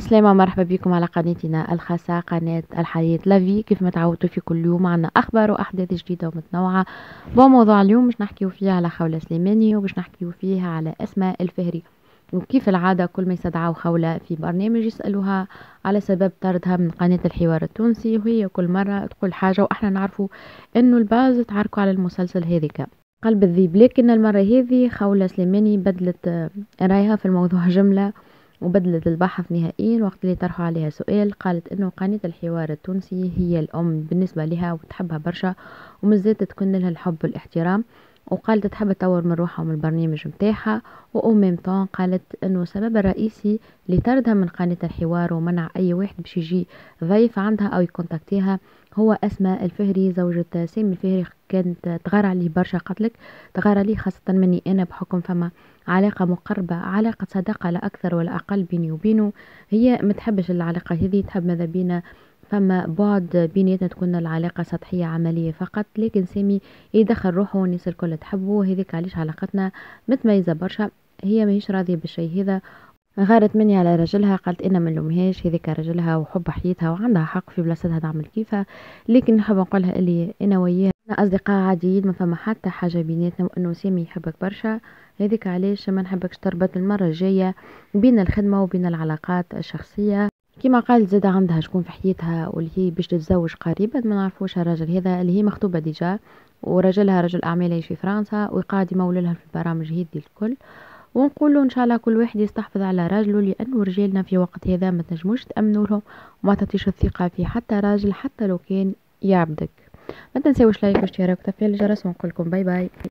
السلامة مرحبا بكم على قناتنا الخاصة قناة الحياة لافي كيف ما تعودتوا في كل يوم عنا أخبار وأحداث جديدة ومتنوعة بموضوع اليوم باش نحكيو فيه على خولة سليماني وباش نحكيو فيه على أسماء الفهري وكيف العادة كل ما يستدعوا خولة في برنامج يسألوها على سبب طردها من قناة الحوار التونسي وهي كل مرة تقول حاجة وإحنا نعرفوا إنه الباز تعاركوا على المسلسل هذيك قلب الذيب لكن المرة هذه خولة سليماني بدلت رايها في الموضوع جملة وبدلت البحث نهائيا وقت اللي طرحوا عليها سؤال قالت انه قناة الحوار التونسي هي الام بالنسبة لها وتحبها برشا ومزالت تكون لها الحب والاحترام وقالت تحب تطور من روحها ومن البرنامج متاعها وأمام طون قالت أنه السبب الرئيسي لطردها من قناة الحوار ومنع أي واحد باش يجي ضيف عندها أو يكونتاكتيها هو أسماء الفهري زوجة سامي الفهري كانت تغار عليه برشا قتلك تغار عليه خاصة مني أنا بحكم فما علاقة مقربة علاقة صداقة لا أكثر ولا أقل بيني وبينه هي ما تحبش العلاقة هذه تحب ماذا بينا فما بعد بيناتنا تكون العلاقة سطحية عملية فقط لكن سامي يدخل روحه والناس الكل تحبه هذيك علاش علاقتنا متميزة برشا هي ماهيش راضية بالشي هذا غارت مني على رجلها قالت انا ما نلومهاش هذيك رجلها وحب حياتها وعندها حق في بلاصتها تعمل كيفها لكن نحب نقولها اللي انا وياها اصدقاء عاديين ما فما حتى حاجه بيناتنا وانه سامي يحبك برشا هذيك علاش ما نحبكش تربط المره الجايه بين الخدمه وبين العلاقات الشخصيه كما قال زادة عندها شكون في حياتها واللي هي باش تتزوج قريبا ما نعرفوش الراجل هذا اللي هي مخطوبه ديجا وراجلها رجل اعمال يعيش في فرنسا ويقعد يمول لها في البرامج هذي الكل له ان شاء الله كل واحد يستحفظ على راجله لانه رجالنا في وقت هذا ما تنجموش تامنوا لهم وما تعطيش الثقه في حتى راجل حتى لو كان يعبدك ما تنساوش لايك واشتراك وتفعيل الجرس ونقول لكم باي باي